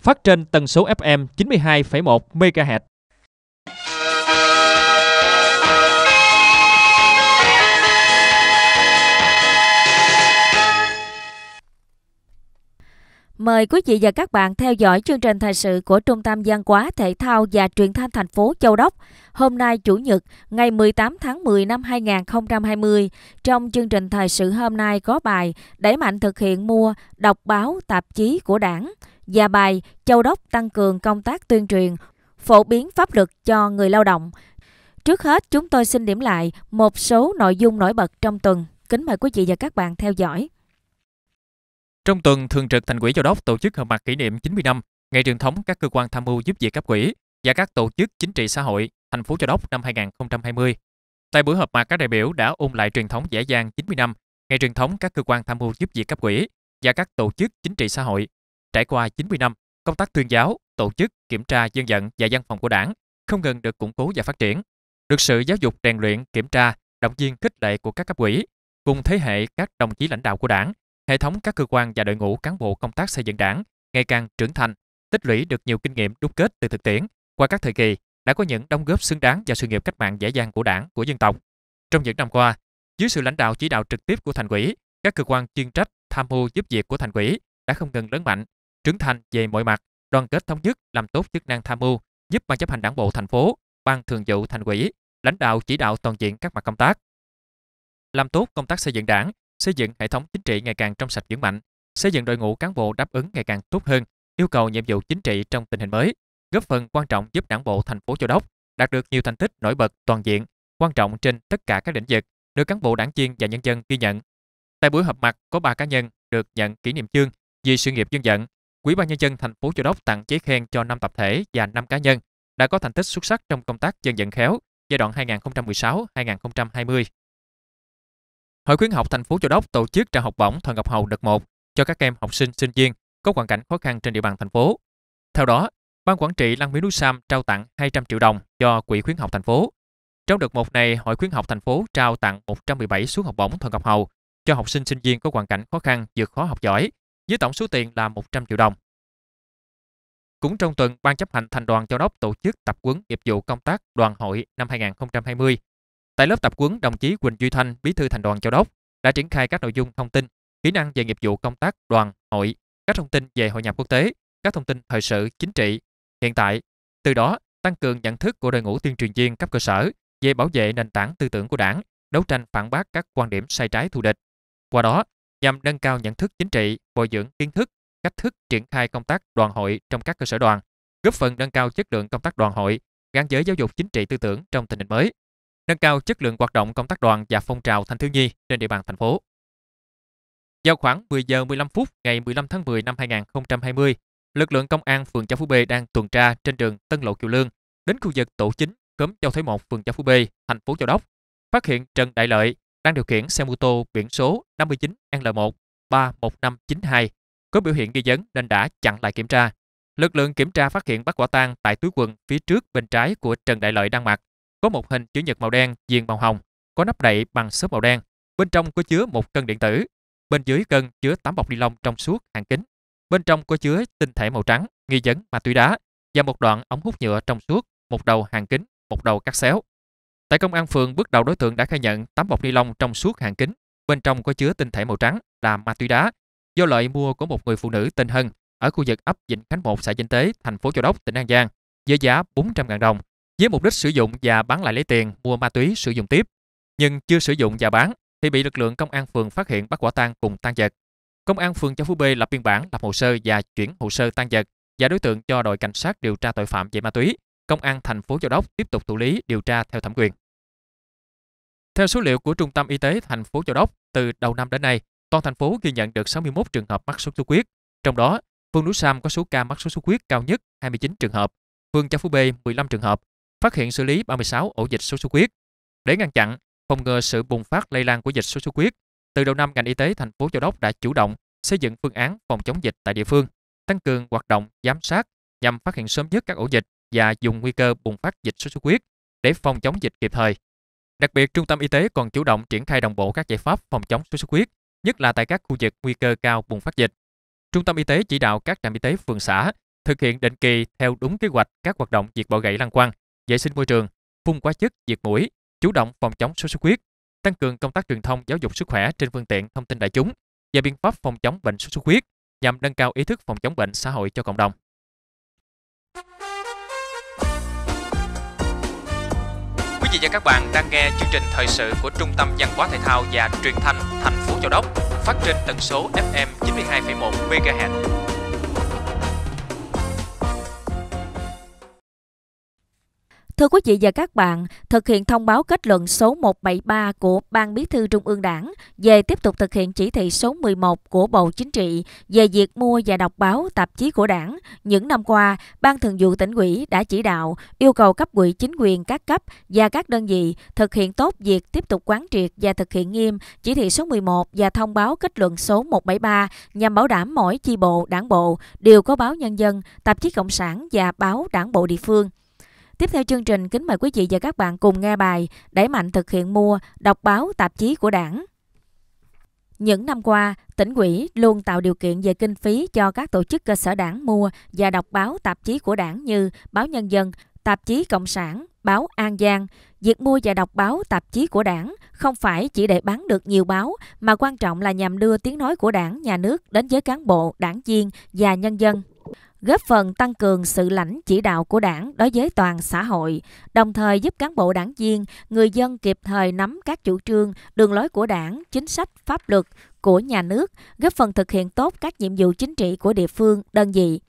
phát trên tần số FM 92,1 MHz. Mời quý vị và các bạn theo dõi chương trình thời sự của Trung tâm Văn hóa Thể thao và Truyền thanh thành phố Châu Đốc hôm nay Chủ nhật ngày 18 tháng 10 năm 2020. Trong chương trình thời sự hôm nay có bài Đẩy mạnh thực hiện mua đọc báo tạp chí của đảng Gia bài, Châu Đốc tăng cường công tác tuyên truyền, phổ biến pháp luật cho người lao động. Trước hết, chúng tôi xin điểm lại một số nội dung nổi bật trong tuần. Kính mời quý vị và các bạn theo dõi. Trong tuần, Thường trực Thành ủy Châu Đốc tổ chức họp mặt kỷ niệm 90 năm ngày truyền thống các cơ quan tham mưu giúp việc cấp quỹ và các tổ chức chính trị xã hội thành phố Châu Đốc năm 2020. Tại buổi họp mặt, các đại biểu đã ôn lại truyền thống dễ dàng 90 năm ngày truyền thống các cơ quan tham mưu giúp việc cấp quỹ và các tổ chức chính trị xã hội Trải qua 90 năm, công tác tuyên giáo, tổ chức, kiểm tra dân vận và văn phòng của đảng không ngừng được củng cố và phát triển. Được sự giáo dục rèn luyện, kiểm tra, động viên khích lệ của các cấp ủy, cùng thế hệ các đồng chí lãnh đạo của đảng, hệ thống các cơ quan và đội ngũ cán bộ công tác xây dựng đảng ngày càng trưởng thành, tích lũy được nhiều kinh nghiệm đúc kết từ thực tiễn qua các thời kỳ đã có những đóng góp xứng đáng vào sự nghiệp cách mạng dễ dàng của đảng, của dân tộc. Trong những năm qua, dưới sự lãnh đạo chỉ đạo trực tiếp của thành ủy, các cơ quan chuyên trách tham mưu giúp việc của thành ủy đã không ngừng lớn mạnh, trưởng thành về mọi mặt, đoàn kết thống nhất, làm tốt chức năng tham mưu, giúp ban chấp hành đảng bộ thành phố, ban thường vụ thành ủy, lãnh đạo chỉ đạo toàn diện các mặt công tác. Làm tốt công tác xây dựng đảng, xây dựng hệ thống chính trị ngày càng trong sạch vững mạnh, xây dựng đội ngũ cán bộ đáp ứng ngày càng tốt hơn yêu cầu nhiệm vụ chính trị trong tình hình mới, góp phần quan trọng giúp đảng bộ thành phố Châu Đốc đạt được nhiều thành tích nổi bật toàn diện, quan trọng trên tất cả các lĩnh vực, được cán bộ đảng viên và nhân dân ghi nhận. Tại buổi họp mặt có 3 cá nhân được nhận kỷ niệm chương vì sự nghiệp dân vận Quỹ ban nhân dân thành phố Châu Đốc tặng giấy khen cho 5 tập thể và 5 cá nhân đã có thành tích xuất sắc trong công tác dân vận khéo giai đoạn 2016-2020. Hội khuyến học thành phố Châu Đốc tổ chức trao học bổng Thần Ngọc Hầu đợt 1 cho các em học sinh sinh viên có hoàn cảnh khó khăn trên địa bàn thành phố. Theo đó, Ban quản trị Lăng Miếu Núi Sam trao tặng 200 triệu đồng cho Quỹ khuyến học thành phố. Trong đợt một này, Hội khuyến học thành phố trao tặng 117 suất học bổng Thần Ngọc Hầu cho học sinh sinh viên có hoàn cảnh khó khăn vượt khó học giỏi với tổng số tiền là 100 triệu đồng. Cũng trong tuần, Ban chấp hành thành đoàn Châu Đốc tổ chức tập quấn nghiệp vụ công tác đoàn hội năm 2020. Tại lớp tập quấn, đồng chí Quỳnh Duy Thanh, bí thư thành đoàn Châu Đốc, đã triển khai các nội dung thông tin, kỹ năng về nghiệp vụ công tác đoàn hội, các thông tin về hội nhập quốc tế, các thông tin thời sự, chính trị, hiện tại. Từ đó, tăng cường nhận thức của đội ngũ tuyên truyền viên cấp cơ sở về bảo vệ nền tảng tư tưởng của đảng, đấu tranh phản bác các quan điểm sai trái thù địch. Qua đó, nhằm nâng cao nhận thức chính trị, bồi dưỡng kiến thức, cách thức triển khai công tác đoàn hội trong các cơ sở đoàn, góp phần nâng cao chất lượng công tác đoàn hội gắn với giáo dục chính trị tư tưởng trong tình hình mới, nâng cao chất lượng hoạt động công tác đoàn và phong trào thanh thiếu nhi trên địa bàn thành phố. Vào khoảng 10 giờ 15 phút ngày 15 tháng 10 năm 2020, lực lượng công an phường Châu Phú B đang tuần tra trên đường Tân Lộ Kiều Lương đến khu vực tổ chính cấm Châu Thới 1 phường Châu Phú B, thành phố Châu Đốc, phát hiện Trần Đại Lợi đang điều khiển xe mô tô biển số 59L1 31592 có biểu hiện nghi vấn nên đã chặn lại kiểm tra. Lực lượng kiểm tra phát hiện bắt quả tang tại túi quần phía trước bên trái của Trần Đại Lợi đang mặc có một hình chữ nhật màu đen viền màu hồng, có nắp đậy bằng xốp màu đen. Bên trong có chứa một cân điện tử, bên dưới cân chứa tám bọc ni lông trong suốt hàng kính. Bên trong có chứa tinh thể màu trắng nghi vấn ma túy đá và một đoạn ống hút nhựa trong suốt, một đầu hàng kính, một đầu cắt xéo. Tại công an phường, bước đầu đối tượng đã khai nhận 8 bọc ni lông trong suốt hàng kính, bên trong có chứa tinh thể màu trắng là ma túy đá, do lợi mua của một người phụ nữ tên Hân ở khu vực ấp Vịnh Khánh 1, xã vĩnh Tế, thành phố Châu Đốc, tỉnh An Giang với giá 400.000 đồng với mục đích sử dụng và bán lại lấy tiền mua ma túy sử dụng tiếp. Nhưng chưa sử dụng và bán thì bị lực lượng công an phường phát hiện bắt quả tang cùng tan vật. Công an phường Châu Phú B lập biên bản, lập hồ sơ và chuyển hồ sơ tan vật và đối tượng cho đội cảnh sát điều tra tội phạm về ma túy. Công an thành phố Châu Đốc tiếp tục thụ lý điều tra theo thẩm quyền. Theo số liệu của Trung tâm Y tế thành phố Châu Đốc, từ đầu năm đến nay, toàn thành phố ghi nhận được 61 trường hợp mắc sốt xuất huyết. Trong đó, phường Núi Sam có số ca mắc sốt xuất huyết cao nhất 29 trường hợp, phường Châu Phú B 15 trường hợp, phát hiện xử lý 36 ổ dịch sốt xuất huyết. Để ngăn chặn, phòng ngừa sự bùng phát lây lan của dịch sốt xuất huyết, từ đầu năm ngành y tế thành phố Châu Đốc đã chủ động xây dựng phương án phòng chống dịch tại địa phương, tăng cường hoạt động giám sát nhằm phát hiện sớm nhất các ổ dịch và dùng nguy cơ bùng phát dịch sốt xuất huyết để phòng chống dịch kịp thời. Đặc biệt, trung tâm y tế còn chủ động triển khai đồng bộ các giải pháp phòng chống sốt xuất huyết, nhất là tại các khu vực nguy cơ cao bùng phát dịch. Trung tâm y tế chỉ đạo các trạm y tế phường xã thực hiện định kỳ theo đúng kế hoạch các hoạt động diệt bọ gậy lăng quăng, vệ sinh môi trường, phun hóa chất diệt mũi, chủ động phòng chống sốt xuất huyết, tăng cường công tác truyền thông giáo dục sức khỏe trên phương tiện thông tin đại chúng và biện pháp phòng chống bệnh sốt xuất huyết nhằm nâng cao ý thức phòng chống bệnh xã hội cho cộng đồng. vị và các bạn đang nghe chương trình thời sự của Trung tâm Văn hóa Thể thao và Truyền thanh thành phố Châu Đốc phát trên tần số FM 92,1 MHz. Thưa quý vị và các bạn, thực hiện thông báo kết luận số 173 của Ban Bí thư Trung ương Đảng về tiếp tục thực hiện chỉ thị số 11 của Bộ Chính trị về việc mua và đọc báo tạp chí của Đảng, những năm qua, Ban Thường vụ tỉnh ủy đã chỉ đạo yêu cầu cấp ủy chính quyền các cấp và các đơn vị thực hiện tốt việc tiếp tục quán triệt và thực hiện nghiêm chỉ thị số 11 và thông báo kết luận số 173 nhằm bảo đảm mỗi chi bộ, đảng bộ đều có báo Nhân dân, tạp chí Cộng sản và báo đảng bộ địa phương. Tiếp theo chương trình, kính mời quý vị và các bạn cùng nghe bài Đẩy mạnh thực hiện mua, đọc báo, tạp chí của đảng. Những năm qua, tỉnh ủy luôn tạo điều kiện về kinh phí cho các tổ chức cơ sở đảng mua và đọc báo tạp chí của đảng như Báo Nhân dân, Tạp chí Cộng sản, Báo An Giang. Việc mua và đọc báo tạp chí của đảng không phải chỉ để bán được nhiều báo, mà quan trọng là nhằm đưa tiếng nói của đảng, nhà nước đến với cán bộ, đảng viên và nhân dân góp phần tăng cường sự lãnh chỉ đạo của đảng đối với toàn xã hội, đồng thời giúp cán bộ đảng viên, người dân kịp thời nắm các chủ trương, đường lối của đảng, chính sách, pháp luật của nhà nước, góp phần thực hiện tốt các nhiệm vụ chính trị của địa phương, đơn vị.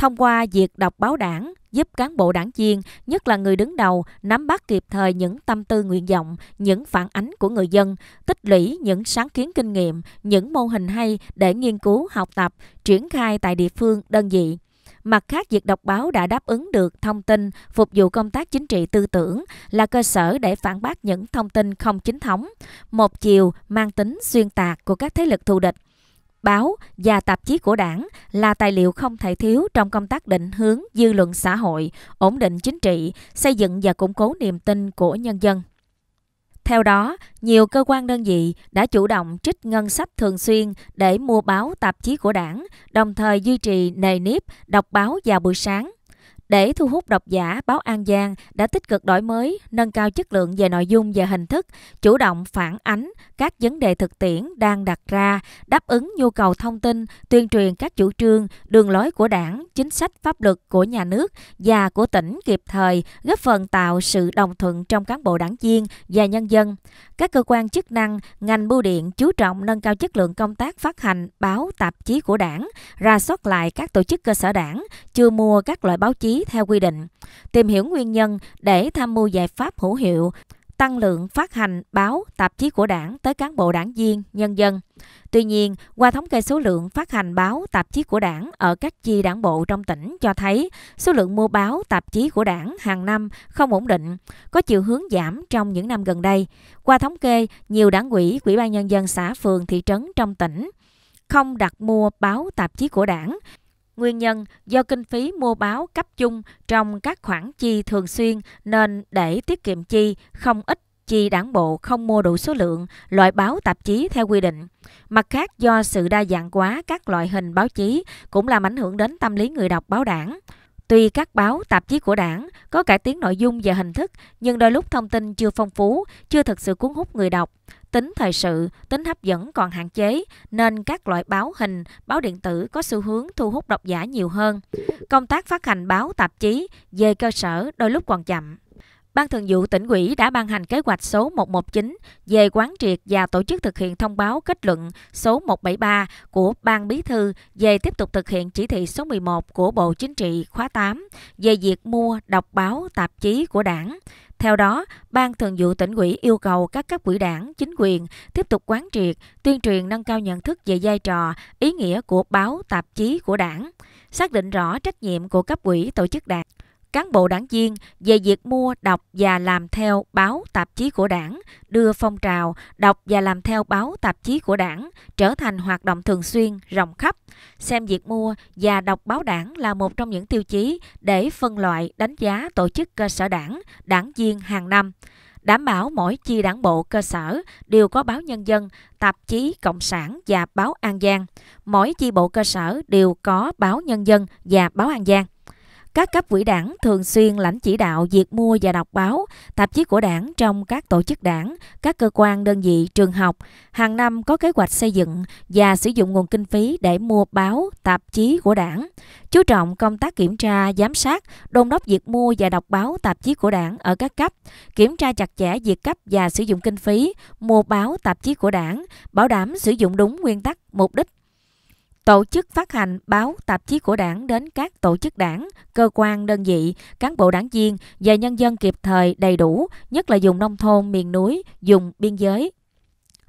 Thông qua việc đọc báo đảng, giúp cán bộ đảng viên, nhất là người đứng đầu, nắm bắt kịp thời những tâm tư nguyện vọng, những phản ánh của người dân, tích lũy những sáng kiến kinh nghiệm, những mô hình hay để nghiên cứu, học tập, triển khai tại địa phương, đơn vị. Mặt khác, việc đọc báo đã đáp ứng được thông tin, phục vụ công tác chính trị tư tưởng, là cơ sở để phản bác những thông tin không chính thống, một chiều mang tính xuyên tạc của các thế lực thù địch báo và tạp chí của đảng là tài liệu không thể thiếu trong công tác định hướng dư luận xã hội, ổn định chính trị, xây dựng và củng cố niềm tin của nhân dân. Theo đó, nhiều cơ quan đơn vị đã chủ động trích ngân sách thường xuyên để mua báo tạp chí của đảng, đồng thời duy trì nề nếp đọc báo vào buổi sáng để thu hút độc giả, báo An Giang đã tích cực đổi mới, nâng cao chất lượng về nội dung và hình thức, chủ động phản ánh các vấn đề thực tiễn đang đặt ra, đáp ứng nhu cầu thông tin, tuyên truyền các chủ trương, đường lối của đảng, chính sách pháp luật của nhà nước và của tỉnh kịp thời, góp phần tạo sự đồng thuận trong cán bộ đảng viên và nhân dân. Các cơ quan chức năng, ngành bưu điện chú trọng nâng cao chất lượng công tác phát hành báo tạp chí của đảng, ra soát lại các tổ chức cơ sở đảng, chưa mua các loại báo chí theo quy định, tìm hiểu nguyên nhân để tham mưu giải pháp hữu hiệu, tăng lượng phát hành báo, tạp chí của đảng tới cán bộ đảng viên, nhân dân. Tuy nhiên, qua thống kê số lượng phát hành báo, tạp chí của đảng ở các chi đảng bộ trong tỉnh cho thấy số lượng mua báo, tạp chí của đảng hàng năm không ổn định, có chiều hướng giảm trong những năm gần đây. Qua thống kê, nhiều đảng ủy, quỹ ban nhân dân xã, phường, thị trấn trong tỉnh không đặt mua báo tạp chí của đảng Nguyên nhân do kinh phí mua báo cấp chung trong các khoản chi thường xuyên nên để tiết kiệm chi không ít chi đảng bộ không mua đủ số lượng loại báo tạp chí theo quy định. Mặt khác do sự đa dạng quá các loại hình báo chí cũng làm ảnh hưởng đến tâm lý người đọc báo đảng. Tuy các báo, tạp chí của đảng có cải tiến nội dung và hình thức, nhưng đôi lúc thông tin chưa phong phú, chưa thực sự cuốn hút người đọc. Tính thời sự, tính hấp dẫn còn hạn chế, nên các loại báo hình, báo điện tử có xu hướng thu hút độc giả nhiều hơn. Công tác phát hành báo, tạp chí về cơ sở đôi lúc còn chậm. Ban Thường vụ tỉnh ủy đã ban hành kế hoạch số 119 về quán triệt và tổ chức thực hiện thông báo kết luận số 173 của Ban Bí thư về tiếp tục thực hiện chỉ thị số 11 của Bộ Chính trị khóa 8 về việc mua đọc báo tạp chí của đảng. Theo đó, Ban Thường vụ tỉnh ủy yêu cầu các cấp ủy đảng, chính quyền tiếp tục quán triệt, tuyên truyền nâng cao nhận thức về vai trò, ý nghĩa của báo tạp chí của đảng, xác định rõ trách nhiệm của cấp ủy tổ chức đảng cán bộ đảng viên về việc mua, đọc và làm theo báo tạp chí của đảng, đưa phong trào đọc và làm theo báo tạp chí của đảng trở thành hoạt động thường xuyên, rộng khắp. Xem việc mua và đọc báo đảng là một trong những tiêu chí để phân loại đánh giá tổ chức cơ sở đảng, đảng viên hàng năm đảm bảo mỗi chi đảng bộ cơ sở đều có báo nhân dân, tạp chí Cộng sản và báo An Giang. Mỗi chi bộ cơ sở đều có báo nhân dân và báo An Giang các cấp ủy đảng thường xuyên lãnh chỉ đạo việc mua và đọc báo, tạp chí của đảng trong các tổ chức đảng, các cơ quan đơn vị, trường học. Hàng năm có kế hoạch xây dựng và sử dụng nguồn kinh phí để mua báo, tạp chí của đảng. Chú trọng công tác kiểm tra, giám sát, đôn đốc việc mua và đọc báo, tạp chí của đảng ở các cấp, kiểm tra chặt chẽ việc cấp và sử dụng kinh phí, mua báo, tạp chí của đảng, bảo đảm sử dụng đúng nguyên tắc, mục đích tổ chức phát hành báo tạp chí của đảng đến các tổ chức đảng, cơ quan, đơn vị, cán bộ đảng viên và nhân dân kịp thời đầy đủ, nhất là dùng nông thôn, miền núi, dùng biên giới.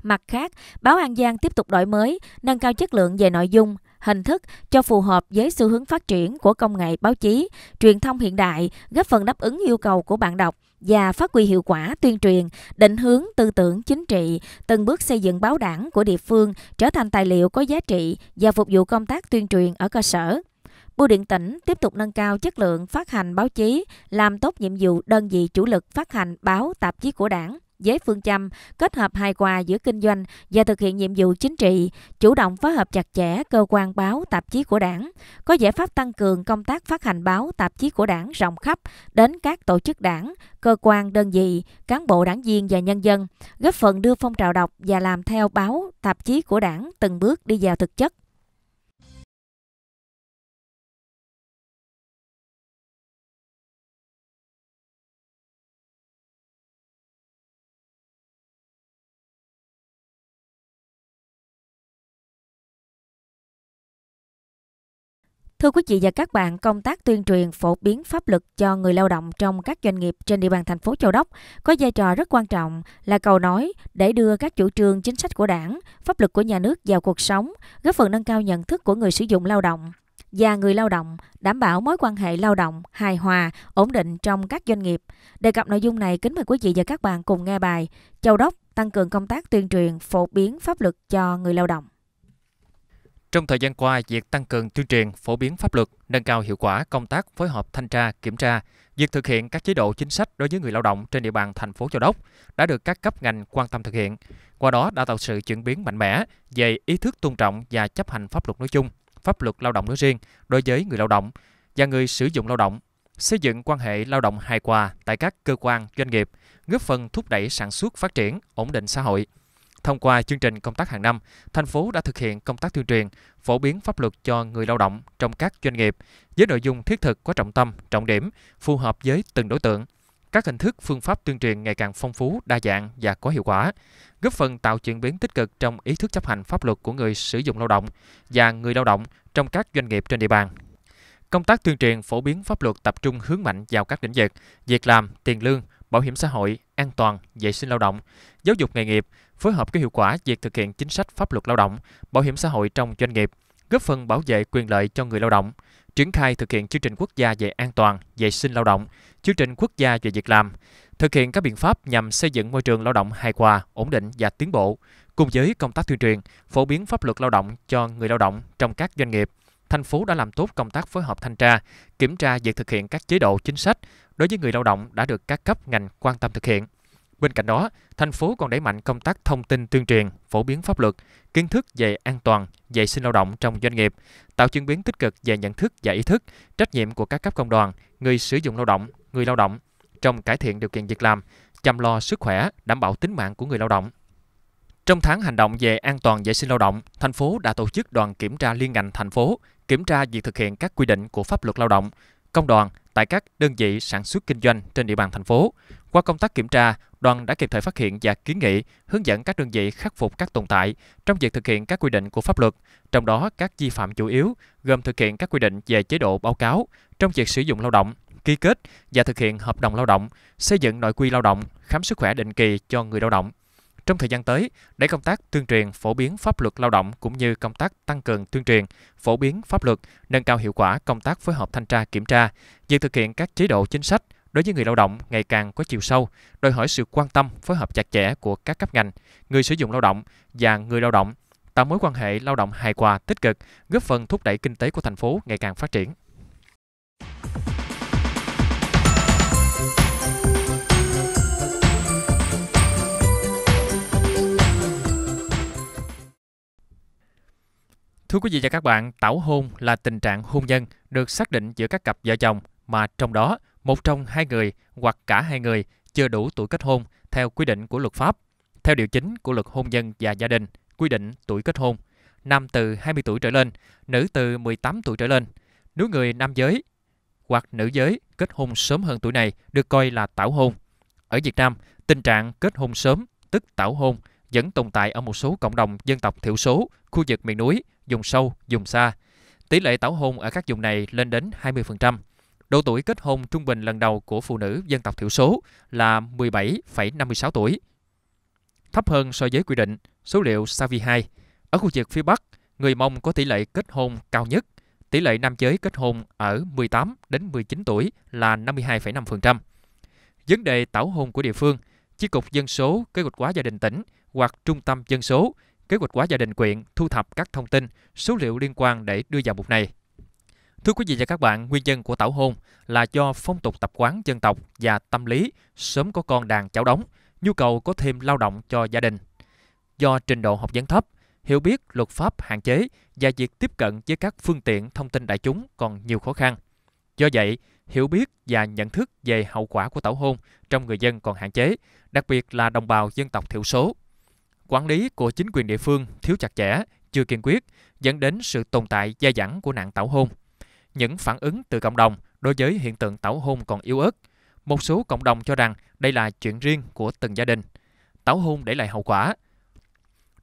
Mặt khác, báo An Giang tiếp tục đổi mới, nâng cao chất lượng về nội dung, hình thức cho phù hợp với xu hướng phát triển của công nghệ báo chí, truyền thông hiện đại, góp phần đáp ứng yêu cầu của bạn đọc, và phát huy hiệu quả tuyên truyền, định hướng tư tưởng chính trị, từng bước xây dựng báo đảng của địa phương trở thành tài liệu có giá trị và phục vụ công tác tuyên truyền ở cơ sở. Bưu điện tỉnh tiếp tục nâng cao chất lượng phát hành báo chí, làm tốt nhiệm vụ đơn vị chủ lực phát hành báo tạp chí của đảng, với phương châm kết hợp hài hòa giữa kinh doanh và thực hiện nhiệm vụ chính trị, chủ động phối hợp chặt chẽ cơ quan báo, tạp chí của đảng, có giải pháp tăng cường công tác phát hành báo, tạp chí của đảng rộng khắp đến các tổ chức đảng, cơ quan, đơn vị, cán bộ đảng viên và nhân dân, góp phần đưa phong trào đọc và làm theo báo, tạp chí của đảng từng bước đi vào thực chất. Thưa quý vị và các bạn, công tác tuyên truyền phổ biến pháp luật cho người lao động trong các doanh nghiệp trên địa bàn thành phố Châu Đốc có vai trò rất quan trọng là cầu nối để đưa các chủ trương chính sách của đảng, pháp luật của nhà nước vào cuộc sống, góp phần nâng cao nhận thức của người sử dụng lao động và người lao động, đảm bảo mối quan hệ lao động hài hòa, ổn định trong các doanh nghiệp. Đề cập nội dung này, kính mời quý vị và các bạn cùng nghe bài Châu Đốc tăng cường công tác tuyên truyền phổ biến pháp luật cho người lao động. Trong thời gian qua, việc tăng cường tuyên truyền, phổ biến pháp luật, nâng cao hiệu quả công tác phối hợp thanh tra, kiểm tra, việc thực hiện các chế độ chính sách đối với người lao động trên địa bàn thành phố Châu Đốc đã được các cấp ngành quan tâm thực hiện. Qua đó đã tạo sự chuyển biến mạnh mẽ về ý thức tôn trọng và chấp hành pháp luật nói chung, pháp luật lao động nói riêng đối với người lao động và người sử dụng lao động, xây dựng quan hệ lao động hài hòa tại các cơ quan doanh nghiệp, góp phần thúc đẩy sản xuất phát triển, ổn định xã hội. Thông qua chương trình công tác hàng năm, thành phố đã thực hiện công tác tuyên truyền, phổ biến pháp luật cho người lao động trong các doanh nghiệp với nội dung thiết thực có trọng tâm, trọng điểm, phù hợp với từng đối tượng. Các hình thức, phương pháp tuyên truyền ngày càng phong phú, đa dạng và có hiệu quả, góp phần tạo chuyển biến tích cực trong ý thức chấp hành pháp luật của người sử dụng lao động và người lao động trong các doanh nghiệp trên địa bàn Công tác tuyên truyền phổ biến pháp luật tập trung hướng mạnh vào các lĩnh vực, việc làm, tiền lương, bảo hiểm xã hội, an toàn, vệ sinh lao động, giáo dục nghề nghiệp, phối hợp có hiệu quả việc thực hiện chính sách pháp luật lao động, bảo hiểm xã hội trong doanh nghiệp, góp phần bảo vệ quyền lợi cho người lao động, triển khai thực hiện chương trình quốc gia về an toàn, vệ sinh lao động, chương trình quốc gia về việc làm, thực hiện các biện pháp nhằm xây dựng môi trường lao động hài hòa, ổn định và tiến bộ, cùng với công tác tuyên truyền, phổ biến pháp luật lao động cho người lao động trong các doanh nghiệp. Thành phố đã làm tốt công tác phối hợp thanh tra, kiểm tra việc thực hiện các chế độ chính sách, đối với người lao động đã được các cấp ngành quan tâm thực hiện. Bên cạnh đó, thành phố còn đẩy mạnh công tác thông tin tuyên truyền, phổ biến pháp luật, kiến thức về an toàn, vệ sinh lao động trong doanh nghiệp, tạo chuyển biến tích cực về nhận thức và ý thức, trách nhiệm của các cấp công đoàn, người sử dụng lao động, người lao động trong cải thiện điều kiện việc làm, chăm lo sức khỏe, đảm bảo tính mạng của người lao động. Trong tháng hành động về an toàn vệ sinh lao động, thành phố đã tổ chức đoàn kiểm tra liên ngành thành phố, kiểm tra việc thực hiện các quy định của pháp luật lao động, công đoàn tại các đơn vị sản xuất kinh doanh trên địa bàn thành phố. Qua công tác kiểm tra, đoàn đã kịp thời phát hiện và kiến nghị hướng dẫn các đơn vị khắc phục các tồn tại trong việc thực hiện các quy định của pháp luật, trong đó các vi phạm chủ yếu gồm thực hiện các quy định về chế độ báo cáo trong việc sử dụng lao động, ký kết và thực hiện hợp đồng lao động, xây dựng nội quy lao động, khám sức khỏe định kỳ cho người lao động. Trong thời gian tới, để công tác tuyên truyền phổ biến pháp luật lao động cũng như công tác tăng cường tuyên truyền, phổ biến pháp luật, nâng cao hiệu quả công tác phối hợp thanh tra kiểm tra, việc thực hiện các chế độ chính sách đối với người lao động ngày càng có chiều sâu, đòi hỏi sự quan tâm, phối hợp chặt chẽ của các cấp ngành, người sử dụng lao động và người lao động, tạo mối quan hệ lao động hài hòa tích cực, góp phần thúc đẩy kinh tế của thành phố ngày càng phát triển. Thưa quý vị và các bạn, tảo hôn là tình trạng hôn nhân được xác định giữa các cặp vợ chồng mà trong đó một trong hai người hoặc cả hai người chưa đủ tuổi kết hôn theo quy định của luật pháp. Theo điều chính của luật hôn nhân và gia đình, quy định tuổi kết hôn, nam từ 20 tuổi trở lên, nữ từ 18 tuổi trở lên. Nếu người nam giới hoặc nữ giới kết hôn sớm hơn tuổi này được coi là tảo hôn. Ở Việt Nam, tình trạng kết hôn sớm, tức tảo hôn, vẫn tồn tại ở một số cộng đồng dân tộc thiểu số, khu vực miền núi, vùng sâu, vùng xa. Tỷ lệ tảo hôn ở các vùng này lên đến 20%. Độ tuổi kết hôn trung bình lần đầu của phụ nữ dân tộc thiểu số là 17,56 tuổi, thấp hơn so với quy định số liệu Savi 2. Ở khu vực phía Bắc, người Mông có tỷ lệ kết hôn cao nhất. Tỷ lệ nam giới kết hôn ở 18 đến 19 tuổi là 52,5%. Vấn đề tảo hôn của địa phương, Chi cục dân số, kế hoạch hóa gia đình tỉnh hoặc Trung tâm Dân số, Kế hoạch hóa gia đình quyện thu thập các thông tin, số liệu liên quan để đưa vào mục này. Thưa quý vị và các bạn, nguyên nhân của tảo hôn là do phong tục tập quán dân tộc và tâm lý sớm có con đàn cháu đóng, nhu cầu có thêm lao động cho gia đình. Do trình độ học vấn thấp, hiểu biết luật pháp hạn chế và việc tiếp cận với các phương tiện thông tin đại chúng còn nhiều khó khăn. Do vậy, hiểu biết và nhận thức về hậu quả của tảo hôn trong người dân còn hạn chế, đặc biệt là đồng bào dân tộc thiểu số quản lý của chính quyền địa phương thiếu chặt chẽ, chưa kiên quyết, dẫn đến sự tồn tại dai dẳng của nạn tảo hôn. Những phản ứng từ cộng đồng đối với hiện tượng tảo hôn còn yếu ớt. Một số cộng đồng cho rằng đây là chuyện riêng của từng gia đình. Tảo hôn để lại hậu quả.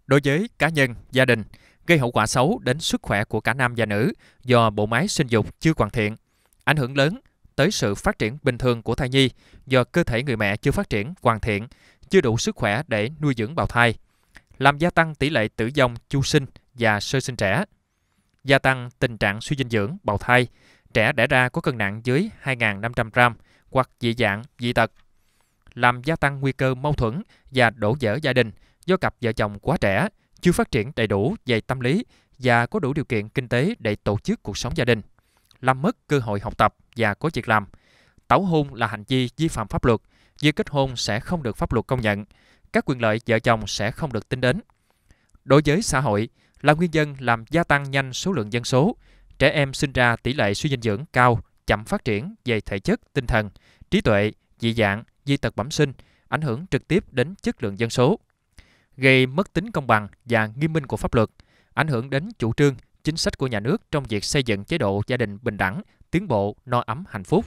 Đối với cá nhân, gia đình, gây hậu quả xấu đến sức khỏe của cả nam và nữ do bộ máy sinh dục chưa hoàn thiện, ảnh hưởng lớn tới sự phát triển bình thường của thai nhi do cơ thể người mẹ chưa phát triển hoàn thiện, chưa đủ sức khỏe để nuôi dưỡng bào thai làm gia tăng tỷ lệ tử vong chu sinh và sơ sinh trẻ, gia tăng tình trạng suy dinh dưỡng, bào thai, trẻ đẻ ra có cân nặng dưới 2.500 gram hoặc dị dạng, dị tật, làm gia tăng nguy cơ mâu thuẫn và đổ vỡ gia đình do cặp vợ chồng quá trẻ, chưa phát triển đầy đủ về tâm lý và có đủ điều kiện kinh tế để tổ chức cuộc sống gia đình, làm mất cơ hội học tập và có việc làm. Tảo hôn là hành vi vi phạm pháp luật, việc kết hôn sẽ không được pháp luật công nhận các quyền lợi vợ chồng sẽ không được tính đến. Đối với xã hội, là nguyên nhân làm gia tăng nhanh số lượng dân số, trẻ em sinh ra tỷ lệ suy dinh dưỡng cao, chậm phát triển về thể chất, tinh thần, trí tuệ, dị dạng, di tật bẩm sinh, ảnh hưởng trực tiếp đến chất lượng dân số, gây mất tính công bằng và nghiêm minh của pháp luật, ảnh hưởng đến chủ trương, chính sách của nhà nước trong việc xây dựng chế độ gia đình bình đẳng, tiến bộ, no ấm, hạnh phúc,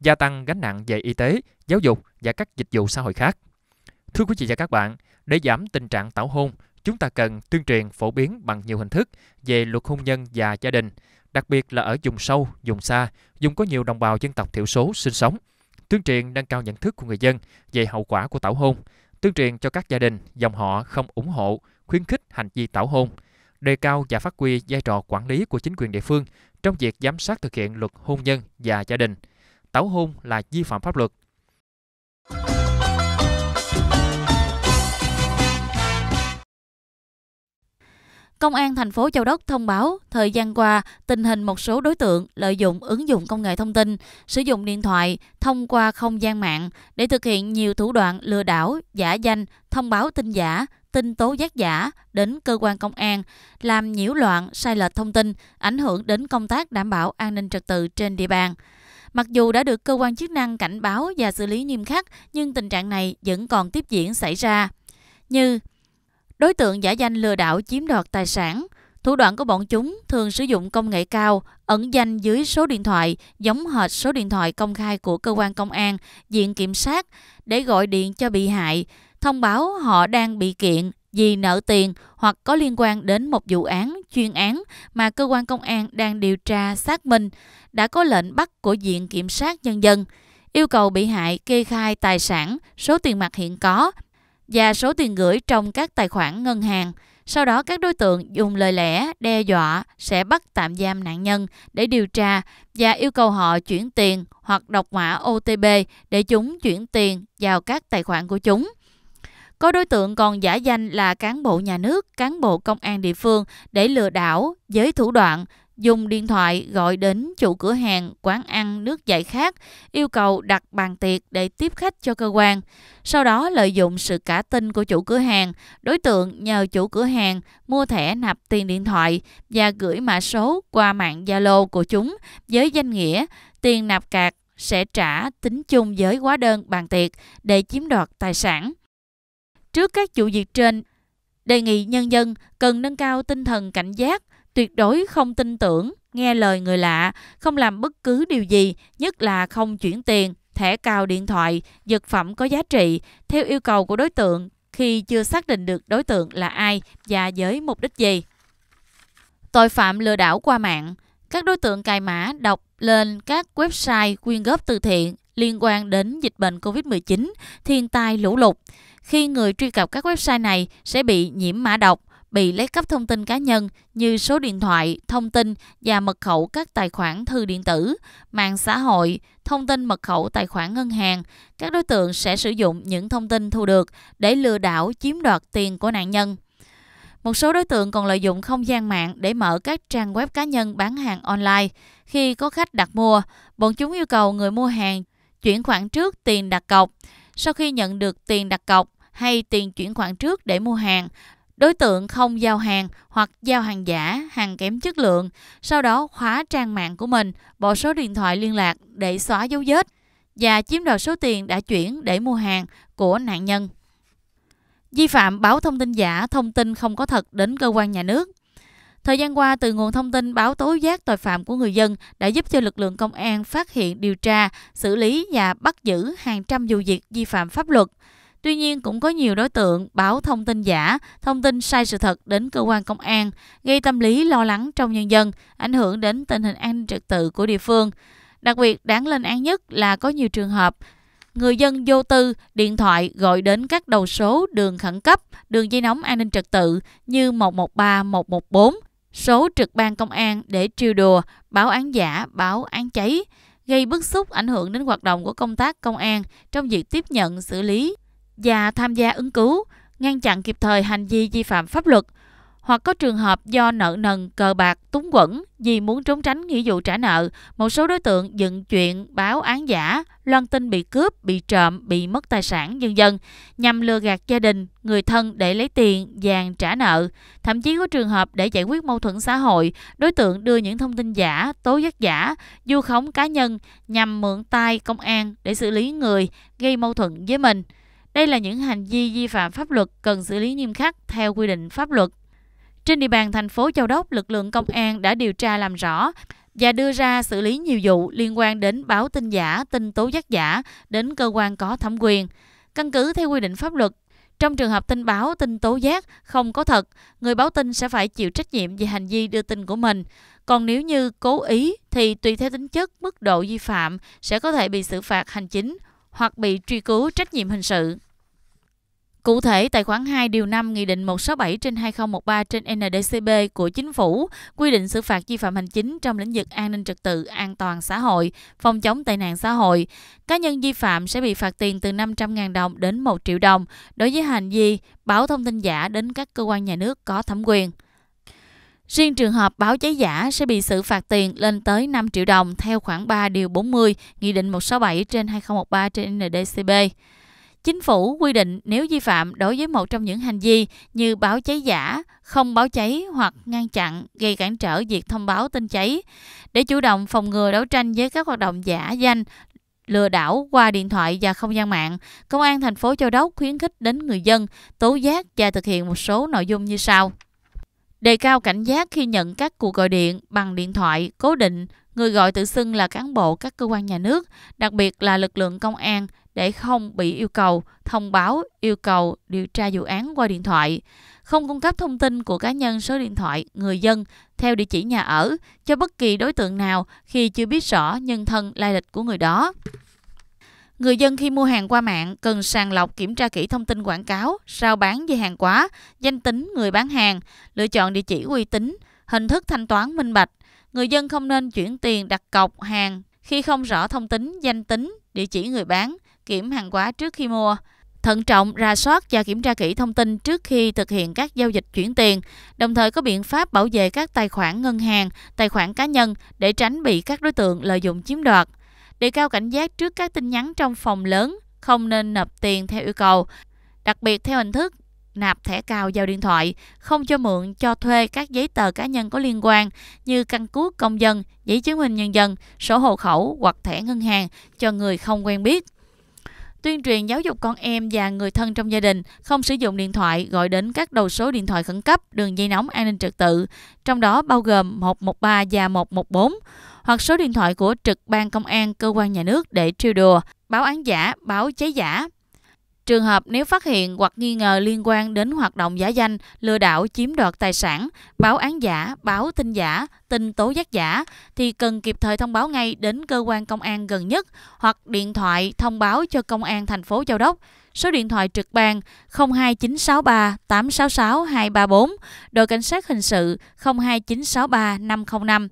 gia tăng gánh nặng về y tế, giáo dục và các dịch vụ xã hội khác. Thưa quý vị và các bạn, để giảm tình trạng tảo hôn, chúng ta cần tuyên truyền phổ biến bằng nhiều hình thức về luật hôn nhân và gia đình, đặc biệt là ở vùng sâu, vùng xa, vùng có nhiều đồng bào dân tộc thiểu số sinh sống. Tuyên truyền nâng cao nhận thức của người dân về hậu quả của tảo hôn, tuyên truyền cho các gia đình, dòng họ không ủng hộ, khuyến khích hành vi tảo hôn, đề cao và phát huy vai trò quản lý của chính quyền địa phương trong việc giám sát thực hiện luật hôn nhân và gia đình. Tảo hôn là vi phạm pháp luật Công an thành phố Châu Đốc thông báo, thời gian qua, tình hình một số đối tượng lợi dụng ứng dụng công nghệ thông tin, sử dụng điện thoại thông qua không gian mạng để thực hiện nhiều thủ đoạn lừa đảo, giả danh, thông báo tin giả, tin tố giác giả đến cơ quan công an, làm nhiễu loạn, sai lệch thông tin, ảnh hưởng đến công tác đảm bảo an ninh trật tự trên địa bàn. Mặc dù đã được cơ quan chức năng cảnh báo và xử lý nghiêm khắc, nhưng tình trạng này vẫn còn tiếp diễn xảy ra. Như Đối tượng giả danh lừa đảo chiếm đoạt tài sản. Thủ đoạn của bọn chúng thường sử dụng công nghệ cao, ẩn danh dưới số điện thoại giống hệt số điện thoại công khai của cơ quan công an, diện kiểm sát để gọi điện cho bị hại, thông báo họ đang bị kiện vì nợ tiền hoặc có liên quan đến một vụ án, chuyên án mà cơ quan công an đang điều tra xác minh, đã có lệnh bắt của Viện Kiểm sát Nhân dân, yêu cầu bị hại kê khai tài sản, số tiền mặt hiện có và số tiền gửi trong các tài khoản ngân hàng. Sau đó các đối tượng dùng lời lẽ đe dọa sẽ bắt tạm giam nạn nhân để điều tra và yêu cầu họ chuyển tiền hoặc đọc mã OTP để chúng chuyển tiền vào các tài khoản của chúng. Có đối tượng còn giả danh là cán bộ nhà nước, cán bộ công an địa phương để lừa đảo với thủ đoạn dùng điện thoại gọi đến chủ cửa hàng quán ăn nước giải khát yêu cầu đặt bàn tiệc để tiếp khách cho cơ quan. Sau đó lợi dụng sự cả tin của chủ cửa hàng, đối tượng nhờ chủ cửa hàng mua thẻ nạp tiền điện thoại và gửi mã số qua mạng Zalo của chúng với danh nghĩa tiền nạp cạc sẽ trả tính chung với hóa đơn bàn tiệc để chiếm đoạt tài sản. Trước các vụ việc trên, đề nghị nhân dân cần nâng cao tinh thần cảnh giác, tuyệt đối không tin tưởng, nghe lời người lạ, không làm bất cứ điều gì, nhất là không chuyển tiền, thẻ cào điện thoại, vật phẩm có giá trị, theo yêu cầu của đối tượng khi chưa xác định được đối tượng là ai và với mục đích gì. Tội phạm lừa đảo qua mạng Các đối tượng cài mã đọc lên các website quyên góp từ thiện liên quan đến dịch bệnh COVID-19, thiên tai lũ lụt. Khi người truy cập các website này sẽ bị nhiễm mã độc, bị lấy cắp thông tin cá nhân như số điện thoại, thông tin và mật khẩu các tài khoản thư điện tử, mạng xã hội, thông tin mật khẩu tài khoản ngân hàng, các đối tượng sẽ sử dụng những thông tin thu được để lừa đảo chiếm đoạt tiền của nạn nhân. Một số đối tượng còn lợi dụng không gian mạng để mở các trang web cá nhân bán hàng online. Khi có khách đặt mua, bọn chúng yêu cầu người mua hàng chuyển khoản trước tiền đặt cọc. Sau khi nhận được tiền đặt cọc hay tiền chuyển khoản trước để mua hàng, Đối tượng không giao hàng hoặc giao hàng giả, hàng kém chất lượng, sau đó khóa trang mạng của mình, bỏ số điện thoại liên lạc để xóa dấu vết và chiếm đoạt số tiền đã chuyển để mua hàng của nạn nhân. Vi phạm báo thông tin giả, thông tin không có thật đến cơ quan nhà nước. Thời gian qua, từ nguồn thông tin báo tố giác tội phạm của người dân đã giúp cho lực lượng công an phát hiện, điều tra, xử lý và bắt giữ hàng trăm vụ việc vi phạm pháp luật. Tuy nhiên cũng có nhiều đối tượng báo thông tin giả, thông tin sai sự thật đến cơ quan công an, gây tâm lý lo lắng trong nhân dân, ảnh hưởng đến tình hình an ninh trật tự của địa phương. Đặc biệt đáng lên án nhất là có nhiều trường hợp người dân vô tư điện thoại gọi đến các đầu số đường khẩn cấp, đường dây nóng an ninh trật tự như 113, 114, số trực ban công an để trêu đùa, báo án giả, báo án cháy gây bức xúc ảnh hưởng đến hoạt động của công tác công an trong việc tiếp nhận, xử lý và tham gia ứng cứu, ngăn chặn kịp thời hành vi vi phạm pháp luật, hoặc có trường hợp do nợ nần, cờ bạc, túng quẩn vì muốn trốn tránh nghĩa vụ trả nợ, một số đối tượng dựng chuyện báo án giả, loan tin bị cướp, bị trộm, bị mất tài sản nhân dân nhằm lừa gạt gia đình, người thân để lấy tiền, vàng trả nợ. Thậm chí có trường hợp để giải quyết mâu thuẫn xã hội, đối tượng đưa những thông tin giả, tố giác giả, du khống cá nhân nhằm mượn tay công an để xử lý người gây mâu thuẫn với mình. Đây là những hành vi vi phạm pháp luật cần xử lý nghiêm khắc theo quy định pháp luật. Trên địa bàn thành phố Châu Đốc, lực lượng công an đã điều tra làm rõ và đưa ra xử lý nhiều vụ liên quan đến báo tin giả, tin tố giác giả đến cơ quan có thẩm quyền. Căn cứ theo quy định pháp luật, trong trường hợp tin báo, tin tố giác không có thật, người báo tin sẽ phải chịu trách nhiệm về hành vi đưa tin của mình. Còn nếu như cố ý thì tùy theo tính chất, mức độ vi phạm sẽ có thể bị xử phạt hành chính hoặc bị truy cứu trách nhiệm hình sự. Cụ thể, tại khoản 2 điều 5 Nghị định 167 trên 2013 trên NDCB của Chính phủ quy định xử phạt vi phạm hành chính trong lĩnh vực an ninh trật tự, an toàn xã hội, phòng chống tệ nạn xã hội. Cá nhân vi phạm sẽ bị phạt tiền từ 500.000 đồng đến 1 triệu đồng đối với hành vi báo thông tin giả đến các cơ quan nhà nước có thẩm quyền. Riêng trường hợp báo cháy giả sẽ bị xử phạt tiền lên tới 5 triệu đồng theo khoảng 3 điều 40 Nghị định 167 trên 2013 trên NDCB. Chính phủ quy định nếu vi phạm đối với một trong những hành vi như báo cháy giả, không báo cháy hoặc ngăn chặn gây cản trở việc thông báo tin cháy để chủ động phòng ngừa đấu tranh với các hoạt động giả danh lừa đảo qua điện thoại và không gian mạng, Công an thành phố Châu Đốc khuyến khích đến người dân tố giác và thực hiện một số nội dung như sau. Đề cao cảnh giác khi nhận các cuộc gọi điện bằng điện thoại cố định, người gọi tự xưng là cán bộ các cơ quan nhà nước, đặc biệt là lực lượng công an để không bị yêu cầu thông báo, yêu cầu điều tra vụ án qua điện thoại, không cung cấp thông tin của cá nhân số điện thoại người dân theo địa chỉ nhà ở cho bất kỳ đối tượng nào khi chưa biết rõ nhân thân lai lịch của người đó. Người dân khi mua hàng qua mạng cần sàng lọc kiểm tra kỹ thông tin quảng cáo, rao bán về hàng quá, danh tính người bán hàng, lựa chọn địa chỉ uy tín, hình thức thanh toán minh bạch. Người dân không nên chuyển tiền đặt cọc hàng khi không rõ thông tin, danh tính, địa chỉ người bán, kiểm hàng quá trước khi mua. Thận trọng, ra soát và kiểm tra kỹ thông tin trước khi thực hiện các giao dịch chuyển tiền, đồng thời có biện pháp bảo vệ các tài khoản ngân hàng, tài khoản cá nhân để tránh bị các đối tượng lợi dụng chiếm đoạt. Đề cao cảnh giác trước các tin nhắn trong phòng lớn, không nên nộp tiền theo yêu cầu, đặc biệt theo hình thức nạp thẻ cào giao điện thoại, không cho mượn cho thuê các giấy tờ cá nhân có liên quan như căn cước công dân, giấy chứng minh nhân dân, sổ hộ khẩu hoặc thẻ ngân hàng cho người không quen biết tuyên truyền giáo dục con em và người thân trong gia đình không sử dụng điện thoại gọi đến các đầu số điện thoại khẩn cấp, đường dây nóng an ninh trật tự, trong đó bao gồm 113 và 114, hoặc số điện thoại của trực ban công an, cơ quan nhà nước để trêu đùa, báo án giả, báo cháy giả. Trường hợp nếu phát hiện hoặc nghi ngờ liên quan đến hoạt động giả danh, lừa đảo chiếm đoạt tài sản, báo án giả, báo tin giả, tin tố giác giả thì cần kịp thời thông báo ngay đến cơ quan công an gần nhất hoặc điện thoại thông báo cho công an thành phố Châu Đốc. Số điện thoại trực ban 02963 866 234, đội cảnh sát hình sự 02963 505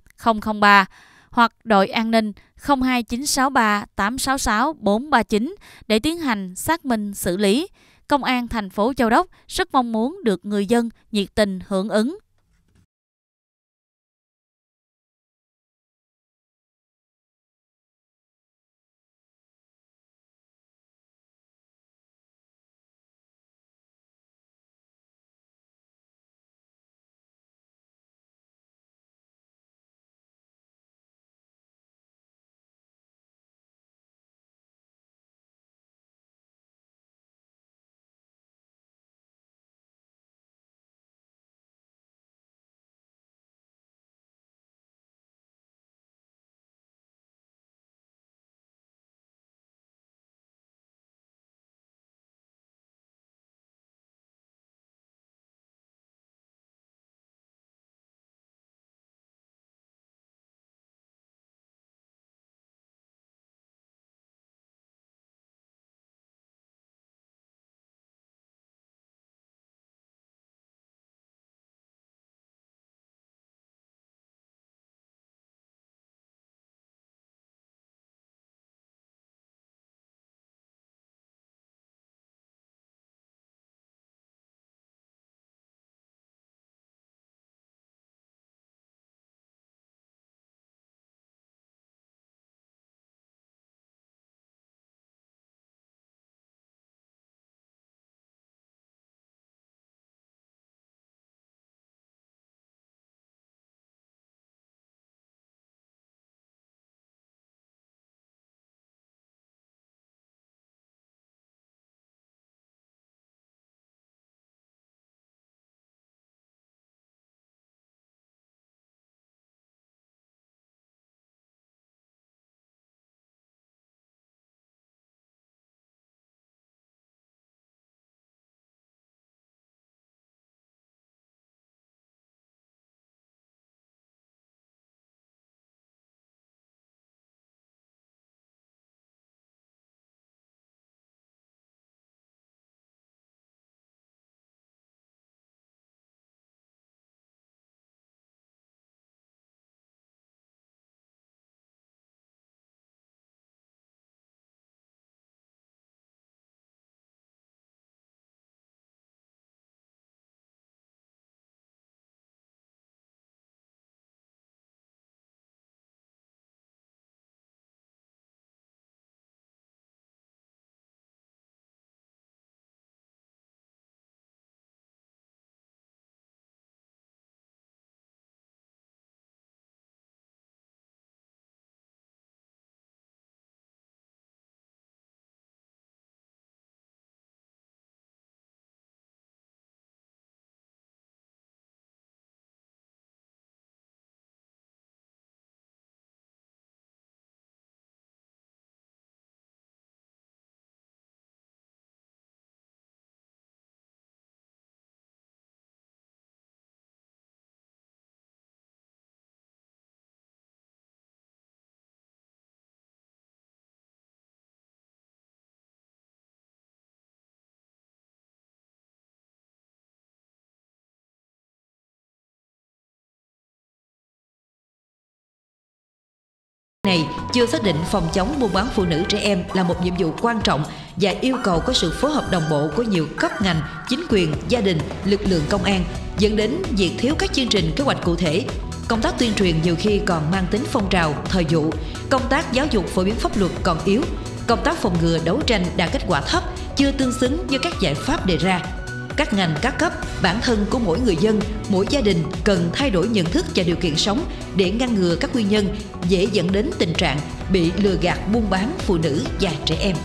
003 hoặc đội an ninh 02963 866 439 để tiến hành xác minh xử lý. Công an thành phố Châu Đốc rất mong muốn được người dân nhiệt tình hưởng ứng này chưa xác định phòng chống buôn bán phụ nữ trẻ em là một nhiệm vụ quan trọng và yêu cầu có sự phối hợp đồng bộ của nhiều cấp ngành, chính quyền, gia đình, lực lượng công an, dẫn đến việc thiếu các chương trình kế hoạch cụ thể. Công tác tuyên truyền nhiều khi còn mang tính phong trào, thời vụ, công tác giáo dục phổ biến pháp luật còn yếu, công tác phòng ngừa đấu tranh đạt kết quả thấp, chưa tương xứng với các giải pháp đề ra các ngành các cấp bản thân của mỗi người dân mỗi gia đình cần thay đổi nhận thức và điều kiện sống để ngăn ngừa các nguyên nhân dễ dẫn đến tình trạng bị lừa gạt buôn bán phụ nữ và trẻ em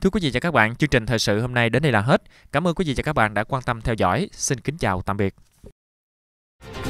Thưa quý vị và các bạn, chương trình thời sự hôm nay đến đây là hết. Cảm ơn quý vị và các bạn đã quan tâm theo dõi. Xin kính chào tạm biệt.